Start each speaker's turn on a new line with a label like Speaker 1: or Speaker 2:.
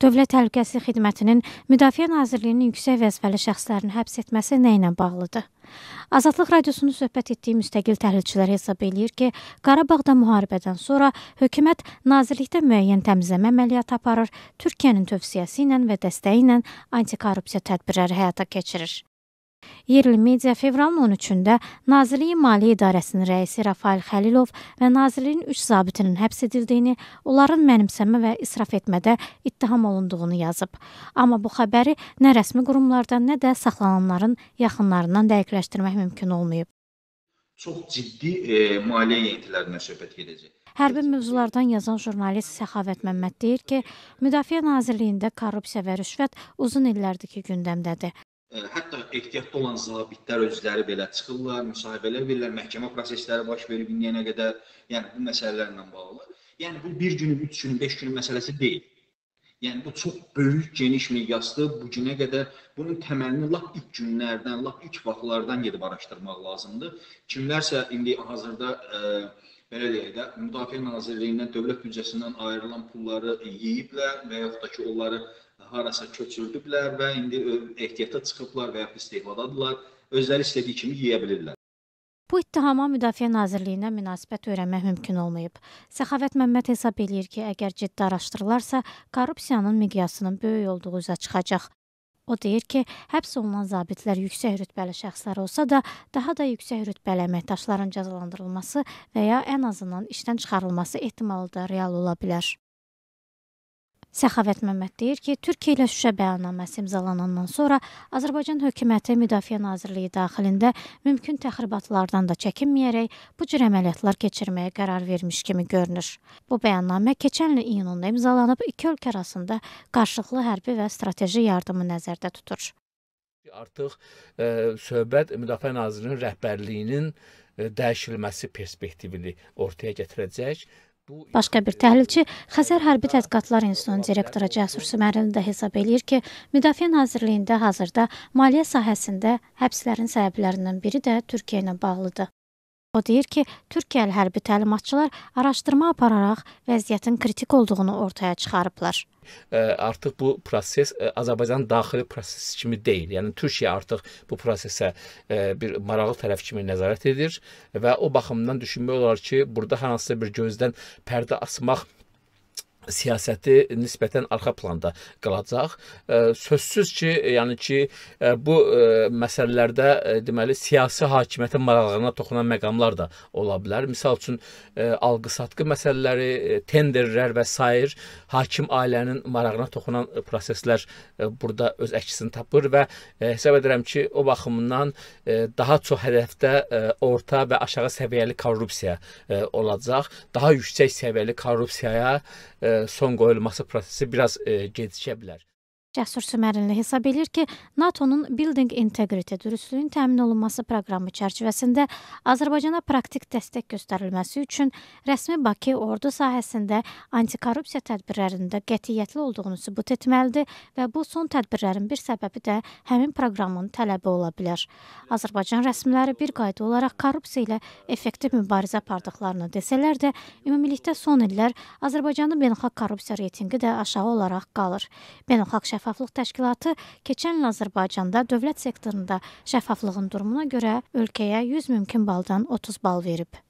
Speaker 1: Dövlət Təhlükəsizlik Xidmətinin Müdafiə Nazirliyinin yüksək vəzifəli şəxslərini həbs etməsi nə ilə bağlıdır? Azadlıq radiosunu söhbət etdiyi müstəqil təhlilçilər hesab eləyir ki, Qarabağda müharibədən sonra hökumət nazirlikdə müəyyən təmizləmə əməliyyatı aparır, Türkiyənin tövsiyəsi ilə və dəstəyi ilə antikorrupsiya tədbirləri həyata keçirir. Yerli media fevralın 13-də Nazirliyin Maliyyə İdarəsinin rəisi Rafael Xəlilov və Nazirliyin 3 zabitinin həbs edildiyini, onların mənimsəmə və israf etmədə ittiham olunduğunu yazıb. Amma bu xəbəri nə rəsmi qurumlardan, nə də saxlananların yaxınlarından dəqiqləşdirmək mümkün olmayıb.
Speaker 2: Çox ciddi e, maliyyə yeyintilərindən söhbət gedəcək.
Speaker 1: Hərbi mövzulardan yazan jurnalist Səxavət Məmməd deyir ki, Müdafiə Nazirliyində korrupsiya və rüşvət uzun illərdir ki, gündəmdədir.
Speaker 2: E, hətta ehtiyatda olan zabitlər özləri belə çıxırlar, müsahibələr verirlər, məhkəmə prosesləri baş verir indiyənə qədər, yəni bu məsələlərlə bağlı. Yəni bu 1 günün, 3 günün, 5 günün məsələsi deyil. Yəni bu çox böyük, geniş miqyaslı bu günə qədər bunun təməlini lap ilk günlərdən, lap ilk vaxtlardan gedib araşdırmaq lazımdır. Kimlərsə indi hazırda ə, e, belə deyək də, Müdafiə Nazirliyindən dövlət büdcəsindən ayrılan pulları yeyiblər və yaxud da ki, onları harasa köçürülüblər və indi ehtiyata çıxıblar və ya istehlakdadırlar. Özləri istədiyi kimi yeyə bilirlər.
Speaker 1: Bu ittihama Müdafiə Nazirliyinə münasibət öyrənmək mümkün olmayıb. Səxavət Məmməd hesab eləyir ki, əgər ciddi araşdırılarsa, korrupsiyanın miqyasının böyük olduğu üzə çıxacaq. O deyir ki, həbs olunan zabitlər yüksək rütbəli şəxslər olsa da, daha da yüksək rütbəli əməkdaşların cəzalandırılması və ya ən azından işdən çıxarılması ehtimalı da real ola bilər. Səxavət Məmməd deyir ki, Türkiyə ilə Şuşa bəyannaməsi imzalanandan sonra Azərbaycan hökuməti Müdafiə Nazirliyi daxilində mümkün təxribatlardan da çəkinməyərək bu cür əməliyyatlar keçirməyə qərar vermiş kimi görünür. Bu bəyannamə keçən il iyununda imzalanıb, iki ölkə arasında qarşılıqlı hərbi və strateji yardımı nəzərdə tutur.
Speaker 3: Artıq ə, e, söhbət Müdafiə Nazirliyinin rəhbərliyinin ə, e, dəyişilməsi perspektivini ortaya gətirəcək
Speaker 1: Başqa bir təhlilçi Xəzər Hərbi Tədqiqatlar İnstitutunun direktoru Cəsur Sümərli də hesab eləyir ki, Müdafiə Nazirliyində hazırda maliyyə sahəsində həbslərin səbəblərindən biri də Türkiyə ilə bağlıdır. O deyir ki, Türkiyəli hərbi təlimatçılar araşdırma apararaq vəziyyətin kritik olduğunu ortaya çıxarıblar.
Speaker 3: Artıq bu proses Azərbaycanın daxili prosesi kimi deyil. Yəni Türkiyə artıq bu prosesə bir maraqlı tərəf kimi nəzarət edir və o baxımdan düşünmək olar ki, burada hansısa bir gözdən pərdə asmaq siyasəti nisbətən arxa planda qalacaq. E, sözsüz ki, yəni ki, e, bu e, məsələlərdə deməli siyasi hakimiyyətin maraqlarına toxunan məqamlar da ola bilər. Məsəl üçün alqı-satqı məsələləri, tenderlər və sair hakim ailənin marağına toxunan proseslər burada öz əksini tapır və hesab edirəm ki, o baxımdan daha çox hədəfdə orta və aşağı səviyyəli korrupsiya olacaq. Daha yüksək səviyyəli korrupsiyaya E, son qoyulması prosesi biraz e, gecikə bilər.
Speaker 1: Cəsur Sümərinli hesab edir ki, NATO-nun Building Integrity dürüstlüyün təmin olunması proqramı çərçivəsində Azərbaycana praktik dəstək göstərilməsi üçün rəsmi Bakı ordu sahəsində antikorrupsiya tədbirlərində qətiyyətli olduğunu sübut etməlidir və bu son tədbirlərin bir səbəbi də həmin proqramın tələbi ola bilər. Azərbaycan rəsmiləri bir qayda olaraq korrupsiya ilə effektiv mübarizə apardıqlarını desələr də, ümumilikdə son illər Azərbaycanın beynəlxalq korrupsiya reytinqi də aşağı olaraq qalır. Beynəlxalq Şəffaflıq Təşkilatı keçən il Azərbaycanda dövlət sektorunda şəffaflığın durumuna görə ölkəyə 100 mümkün baldan 30 bal verib.